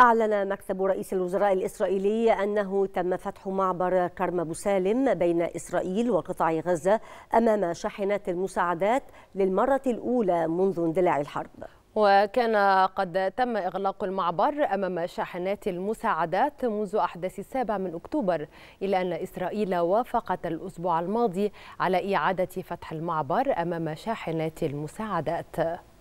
أعلن مكتب رئيس الوزراء الإسرائيلي أنه تم فتح معبر كرم أبو سالم بين إسرائيل وقطاع غزة أمام شاحنات المساعدات للمرة الأولى منذ اندلاع الحرب وكان قد تم إغلاق المعبر أمام شاحنات المساعدات منذ أحداث السابع من أكتوبر إلا أن إسرائيل وافقت الأسبوع الماضي على إعادة فتح المعبر أمام شاحنات المساعدات